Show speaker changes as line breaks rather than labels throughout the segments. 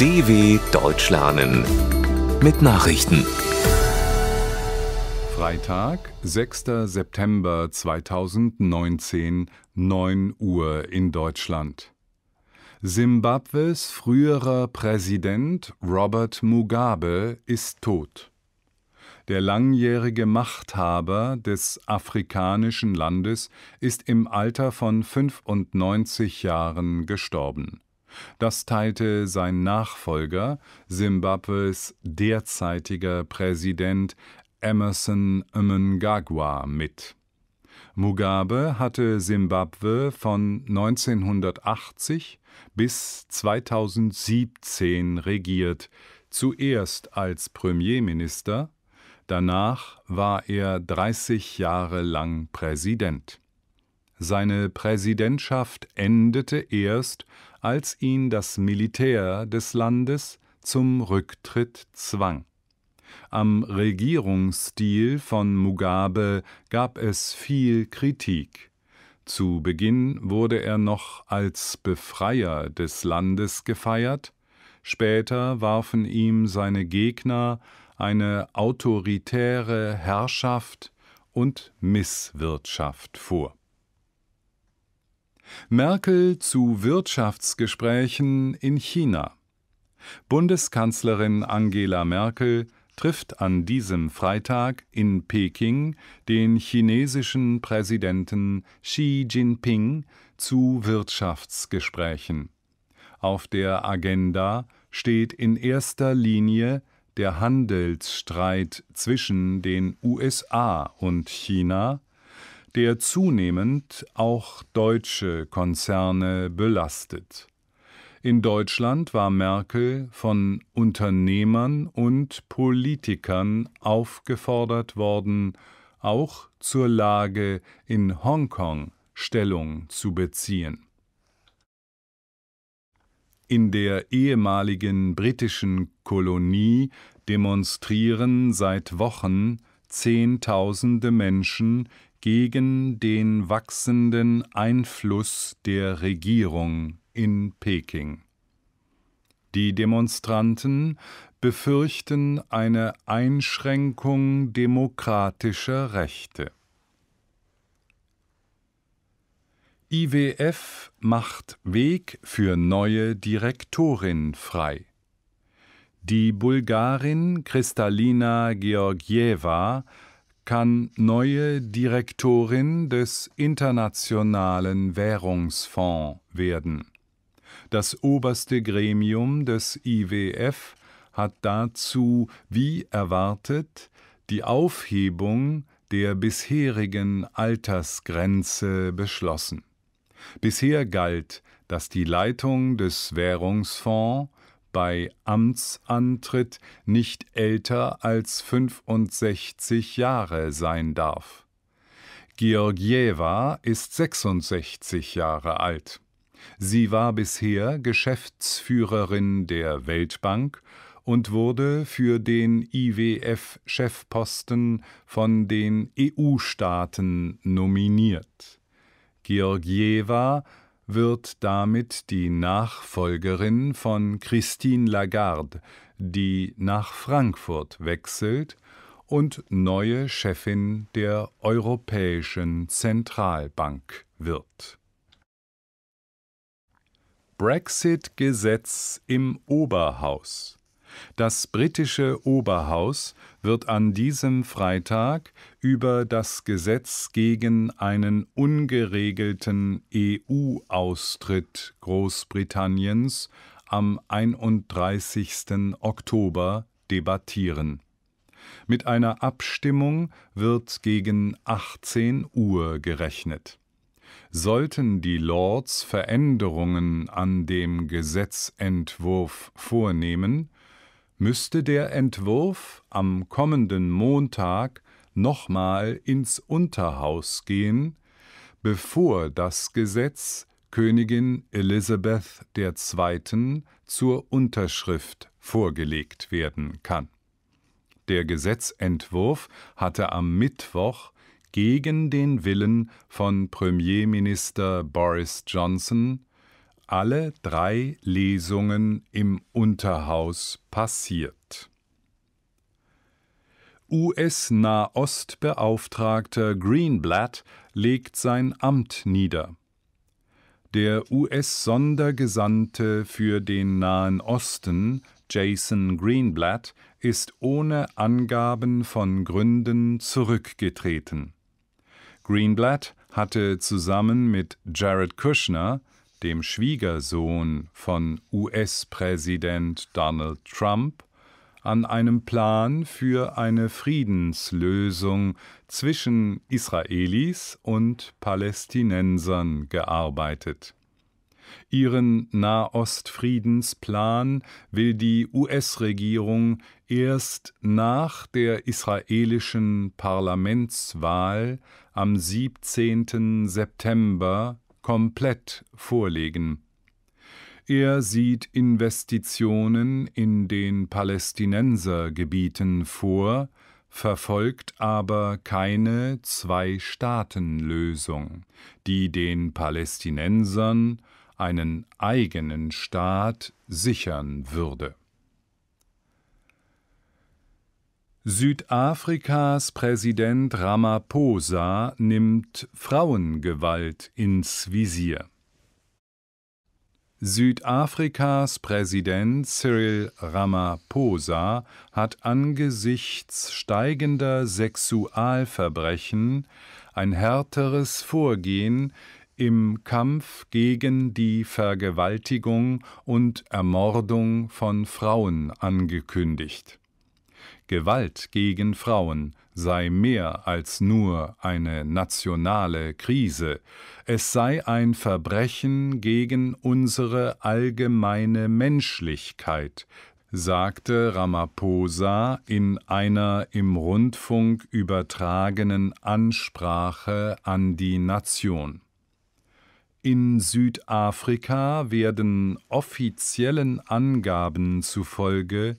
DW Deutsch lernen mit Nachrichten. Freitag, 6. September 2019, 9 Uhr in Deutschland. Simbabwes früherer Präsident Robert Mugabe ist tot. Der langjährige Machthaber des afrikanischen Landes ist im Alter von 95 Jahren gestorben. Das teilte sein Nachfolger, Simbabwes derzeitiger Präsident Emerson Mnangagwa, mit. Mugabe hatte Simbabwe von 1980 bis 2017 regiert, zuerst als Premierminister, danach war er 30 Jahre lang Präsident. Seine Präsidentschaft endete erst, als ihn das Militär des Landes zum Rücktritt zwang. Am Regierungsstil von Mugabe gab es viel Kritik. Zu Beginn wurde er noch als Befreier des Landes gefeiert, später warfen ihm seine Gegner eine autoritäre Herrschaft und Misswirtschaft vor. Merkel zu Wirtschaftsgesprächen in China. Bundeskanzlerin Angela Merkel trifft an diesem Freitag in Peking den chinesischen Präsidenten Xi Jinping zu Wirtschaftsgesprächen. Auf der Agenda steht in erster Linie der Handelsstreit zwischen den USA und China, der zunehmend auch deutsche Konzerne belastet. In Deutschland war Merkel von Unternehmern und Politikern aufgefordert worden, auch zur Lage in Hongkong Stellung zu beziehen. In der ehemaligen britischen Kolonie demonstrieren seit Wochen Zehntausende Menschen gegen den wachsenden Einfluss der Regierung in Peking. Die Demonstranten befürchten eine Einschränkung demokratischer Rechte. IWF macht Weg für neue Direktorin frei. Die Bulgarin Kristalina Georgieva kann neue Direktorin des Internationalen Währungsfonds werden. Das oberste Gremium des IWF hat dazu, wie erwartet, die Aufhebung der bisherigen Altersgrenze beschlossen. Bisher galt, dass die Leitung des Währungsfonds bei Amtsantritt nicht älter als 65 Jahre sein darf. Georgieva ist 66 Jahre alt. Sie war bisher Geschäftsführerin der Weltbank und wurde für den IWF-Chefposten von den EU-Staaten nominiert. Georgieva wird damit die Nachfolgerin von Christine Lagarde, die nach Frankfurt wechselt und neue Chefin der Europäischen Zentralbank wird. Brexit-Gesetz im Oberhaus das britische Oberhaus wird an diesem Freitag über das Gesetz gegen einen ungeregelten EU-Austritt Großbritanniens am 31. Oktober debattieren. Mit einer Abstimmung wird gegen 18 Uhr gerechnet. Sollten die Lords Veränderungen an dem Gesetzentwurf vornehmen, müsste der Entwurf am kommenden Montag nochmal ins Unterhaus gehen, bevor das Gesetz Königin Elisabeth II. zur Unterschrift vorgelegt werden kann. Der Gesetzentwurf hatte am Mittwoch gegen den Willen von Premierminister Boris Johnson alle drei Lesungen im Unterhaus passiert. US-Nahostbeauftragter Greenblatt legt sein Amt nieder. Der US-Sondergesandte für den Nahen Osten, Jason Greenblatt, ist ohne Angaben von Gründen zurückgetreten. Greenblatt hatte zusammen mit Jared Kushner, dem Schwiegersohn von US-Präsident Donald Trump, an einem Plan für eine Friedenslösung zwischen Israelis und Palästinensern gearbeitet. Ihren Nahostfriedensplan will die US-Regierung erst nach der israelischen Parlamentswahl am 17. September komplett vorlegen. Er sieht Investitionen in den Palästinensergebieten vor, verfolgt aber keine Zwei-Staaten-Lösung, die den Palästinensern einen eigenen Staat sichern würde. Südafrikas Präsident Ramaphosa nimmt Frauengewalt ins Visier. Südafrikas Präsident Cyril Ramaphosa hat angesichts steigender Sexualverbrechen ein härteres Vorgehen im Kampf gegen die Vergewaltigung und Ermordung von Frauen angekündigt Gewalt gegen Frauen sei mehr als nur eine nationale Krise, es sei ein Verbrechen gegen unsere allgemeine Menschlichkeit, sagte Ramaphosa in einer im Rundfunk übertragenen Ansprache an die Nation. In Südafrika werden offiziellen Angaben zufolge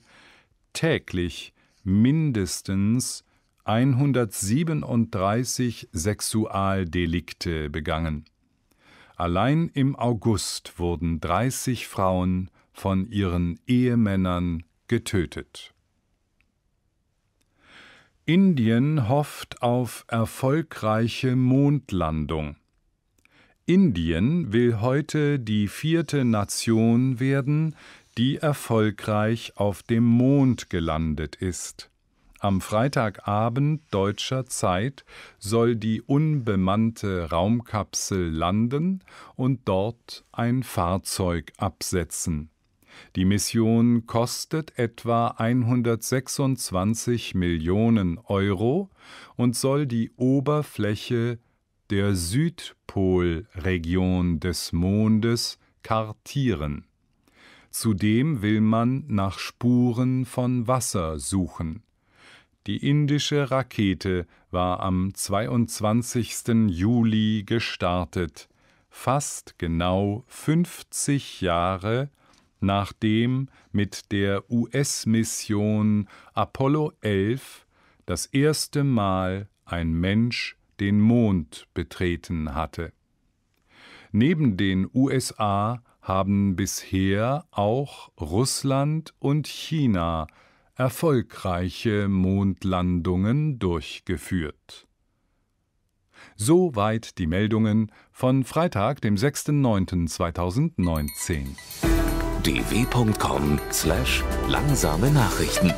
täglich mindestens 137 Sexualdelikte begangen. Allein im August wurden 30 Frauen von ihren Ehemännern getötet. Indien hofft auf erfolgreiche Mondlandung. Indien will heute die vierte Nation werden, die erfolgreich auf dem Mond gelandet ist. Am Freitagabend deutscher Zeit soll die unbemannte Raumkapsel landen und dort ein Fahrzeug absetzen. Die Mission kostet etwa 126 Millionen Euro und soll die Oberfläche der Südpolregion des Mondes kartieren. Zudem will man nach Spuren von Wasser suchen. Die indische Rakete war am 22. Juli gestartet, fast genau 50 Jahre nachdem mit der US-Mission Apollo 11 das erste Mal ein Mensch den Mond betreten hatte. Neben den USA haben bisher auch Russland und China erfolgreiche Mondlandungen durchgeführt. Soweit die Meldungen von Freitag, dem 6.9.2019. dw.com/langsame Nachrichten